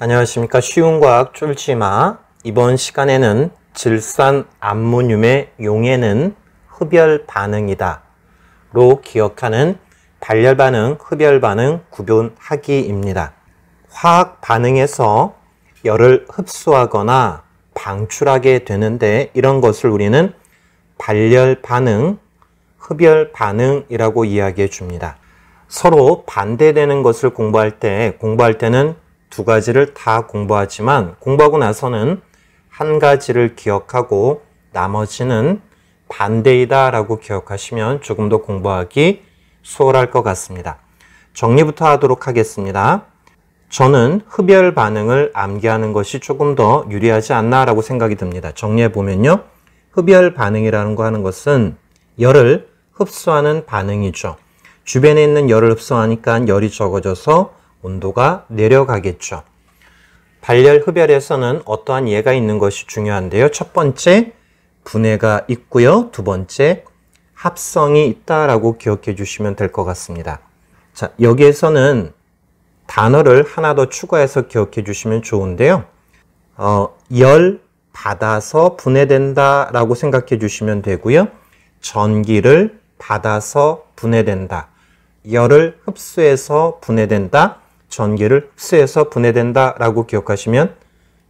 안녕하십니까 쉬운과학 쫄지마 이번 시간에는 질산 암모늄의 용해는 흡열 반응이다 로 기억하는 발열 반응, 흡열 반응 구분하기입니다. 화학 반응에서 열을 흡수하거나 방출하게 되는데 이런 것을 우리는 발열 반응, 흡열 반응이라고 이야기해 줍니다. 서로 반대되는 것을 공부할 때 공부할 때는 두 가지를 다 공부하지만 공부하고 나서는 한 가지를 기억하고 나머지는 반대이다 라고 기억하시면 조금 더 공부하기 수월할 것 같습니다. 정리부터 하도록 하겠습니다. 저는 흡열 반응을 암기하는 것이 조금 더 유리하지 않나 라고 생각이 듭니다. 정리해 보면요. 흡열 반응이라는 거 하는 것은 열을 흡수하는 반응이죠. 주변에 있는 열을 흡수하니까 열이 적어져서 온도가 내려가겠죠. 발열 흡열에서는 어떠한 예가 있는 것이 중요한데요. 첫 번째 분해가 있고요. 두 번째 합성이 있다라고 기억해 주시면 될 것 같습니다. 자, 여기에서는 단어를 하나 더 추가해서 기억해 주시면 좋은데요. 어, 열 받아서 분해된다 라고 생각해 주시면 되고요. 전기를 받아서 분해된다. 열을 흡수해서 분해된다. 전기를 흡수해서 분해된다라고 기억하시면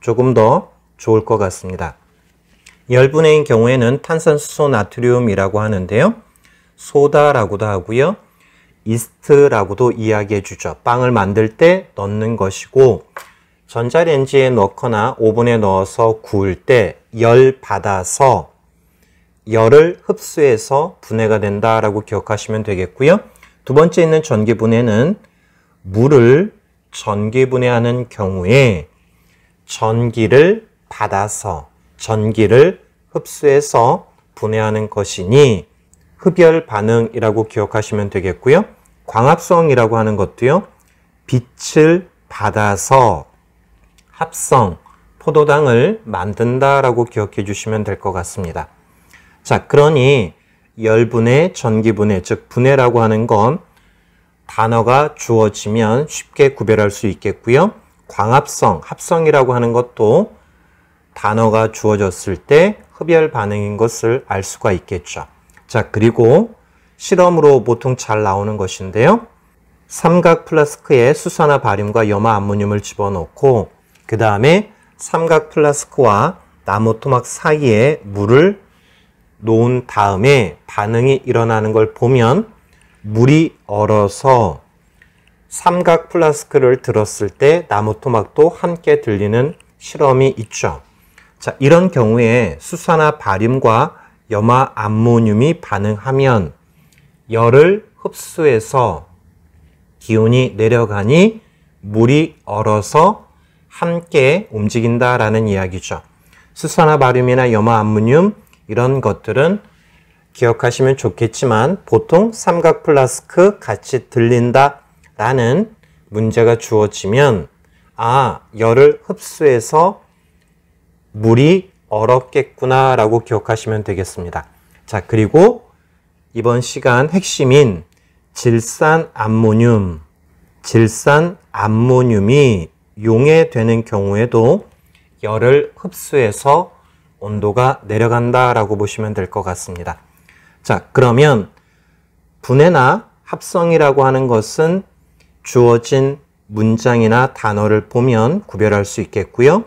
조금 더 좋을 것 같습니다. 열분해인 경우에는 탄산수소 나트륨이라고 하는데요. 소다라고도 하고요. 이스트라고도 이야기해 주죠. 빵을 만들 때 넣는 것이고 전자레인지에 넣거나 오븐에 넣어서 구울 때 열 받아서 열을 흡수해서 분해가 된다라고 기억하시면 되겠고요. 두 번째 있는 전기 분해는 물을 전기 분해하는 경우에 전기를 받아서 전기를 흡수해서 분해하는 것이니 흡열 반응이라고 기억하시면 되겠고요. 광합성이라고 하는 것도요. 빛을 받아서 합성, 포도당을 만든다라고 기억해 주시면 될 것 같습니다. 자, 그러니 열분의 전기분해, 즉 분해라고 하는 건 단어가 주어지면 쉽게 구별할 수 있겠고요. 광합성, 합성이라고 하는 것도 단어가 주어졌을 때 흡열 반응인 것을 알 수가 있겠죠. 자, 그리고 실험으로 보통 잘 나오는 것인데요. 삼각 플라스크에 수산화 바륨과 염화 암모늄을 집어넣고 그 다음에 삼각 플라스크와 나무 토막 사이에 물을 놓은 다음에 반응이 일어나는 걸 보면 물이 얼어서 삼각 플라스크를 들었을 때 나무 토막도 함께 들리는 실험이 있죠. 자, 이런 경우에 수산화 바륨과 염화 암모늄이 반응하면 열을 흡수해서 기온이 내려가니 물이 얼어서 함께 움직인다라는 이야기죠. 수산화 바륨이나 염화 암모늄 이런 것들은 기억하시면 좋겠지만 보통 삼각 플라스크 같이 들린다 라는 문제가 주어지면 아, 열을 흡수해서 물이 얼었겠구나 라고 기억하시면 되겠습니다. 자, 그리고 이번 시간 핵심인 질산 암모늄, 질산 암모늄이 용해되는 경우에도 열을 흡수해서 온도가 내려간다라고 보시면 될 것 같습니다. 자, 그러면 분해나 합성이라고 하는 것은 주어진 문장이나 단어를 보면 구별할 수 있겠고요.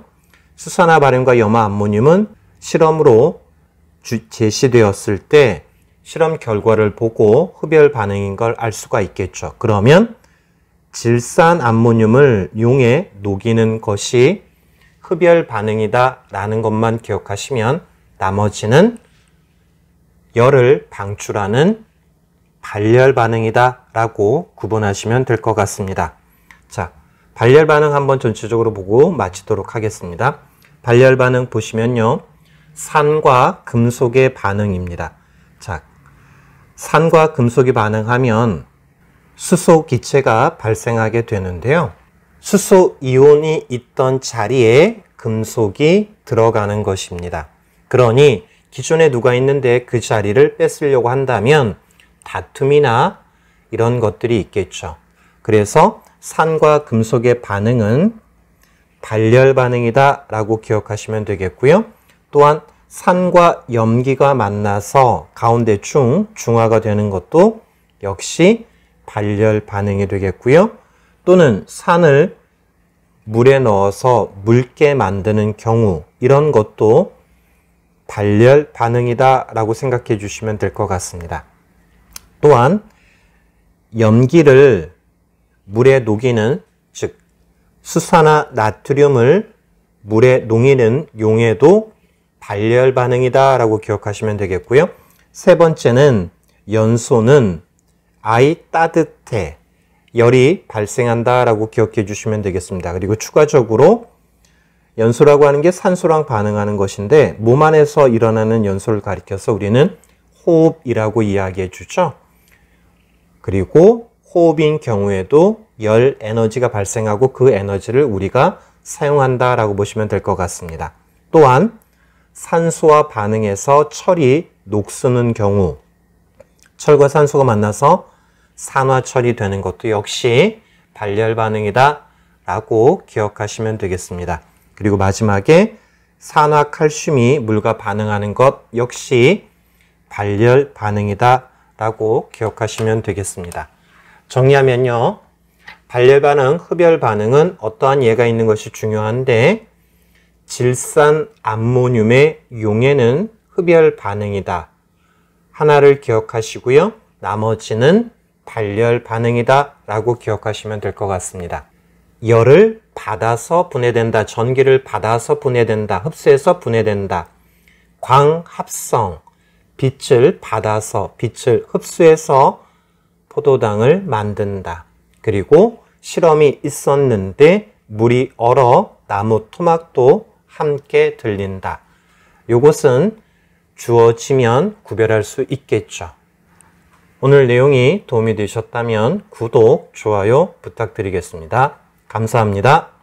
수산화 발음과 염화 암모늄은 실험으로 제시되었을 때 실험 결과를 보고 흡열 반응인 걸 알 수가 있겠죠. 그러면 질산 암모늄을 용에 녹이는 것이 흡열 반응이다 라는 것만 기억하시면 나머지는 열을 방출하는 발열 반응이다라고 구분하시면 될 것 같습니다. 자, 발열 반응 한번 전체적으로 보고 마치도록 하겠습니다. 발열 반응 보시면요. 산과 금속의 반응입니다. 자, 산과 금속이 반응하면 수소 기체가 발생하게 되는데요. 수소 이온이 있던 자리에 금속이 들어가는 것입니다. 그러니 기존에 누가 있는데 그 자리를 뺏으려고 한다면 다툼이나 이런 것들이 있겠죠. 그래서 산과 금속의 반응은 발열 반응이다 라고 기억하시면 되겠고요. 또한 산과 염기가 만나서 가운데 중, 중화가 되는 것도 역시 발열 반응이 되겠고요. 또는 산을 물에 넣어서 묽게 만드는 경우 이런 것도 발열 반응이다 라고 생각해 주시면 될 것 같습니다. 또한 염기를 물에 녹이는 즉수산화 나트륨을 물에 녹이는 용해도 발열 반응이다 라고 기억하시면 되겠고요. 세 번째는 연소는 아이 따뜻해 열이 발생한다 라고 기억해 주시면 되겠습니다. 그리고 추가적으로 연소라고 하는 게 산소랑 반응하는 것인데 몸 안에서 일어나는 연소를 가리켜서 우리는 호흡이라고 이야기해 주죠. 그리고 호흡인 경우에도 열 에너지가 발생하고 그 에너지를 우리가 사용한다라고 보시면 될 것 같습니다. 또한 산소와 반응해서 철이 녹쓰는 경우 철과 산소가 만나서 산화철이 되는 것도 역시 발열 반응이다 라고 기억하시면 되겠습니다. 그리고 마지막에 산화 칼슘이 물과 반응하는 것 역시 발열 반응이다 라고 기억하시면 되겠습니다. 정리하면요. 발열 반응, 흡열 반응은 어떠한 예가 있는 것이 중요한데 질산 암모늄의 용해는 흡열 반응이다. 하나를 기억하시고요. 나머지는 발열 반응이다 라고 기억하시면 될 것 같습니다. 열을 받아서 분해된다. 전기를 받아서 분해된다. 흡수해서 분해된다. 광합성. 빛을 받아서, 빛을 흡수해서 포도당을 만든다. 그리고 실험이 있었는데 물이 얼어 나무 토막도 함께 들린다. 이것은 주어지면 구별할 수 있겠죠. 오늘 내용이 도움이 되셨다면 구독, 좋아요 부탁드리겠습니다. 감사합니다.